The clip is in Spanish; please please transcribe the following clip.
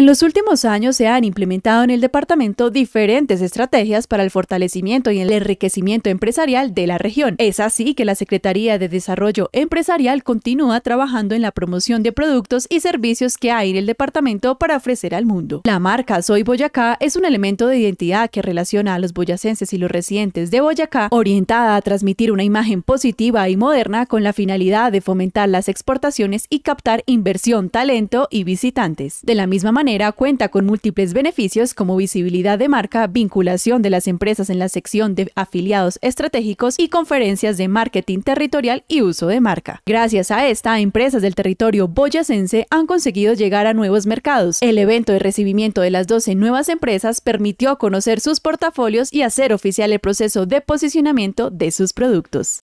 En los últimos años se han implementado en el departamento diferentes estrategias para el fortalecimiento y el enriquecimiento empresarial de la región. Es así que la Secretaría de Desarrollo Empresarial continúa trabajando en la promoción de productos y servicios que hay en el departamento para ofrecer al mundo. La marca Soy Boyacá es un elemento de identidad que relaciona a los boyacenses y los residentes de Boyacá, orientada a transmitir una imagen positiva y moderna con la finalidad de fomentar las exportaciones y captar inversión, talento y visitantes. De la misma manera, cuenta con múltiples beneficios como visibilidad de marca, vinculación de las empresas en la sección de afiliados estratégicos y conferencias de marketing territorial y uso de marca. Gracias a esta, empresas del territorio boyacense han conseguido llegar a nuevos mercados. El evento de recibimiento de las 12 nuevas empresas permitió conocer sus portafolios y hacer oficial el proceso de posicionamiento de sus productos.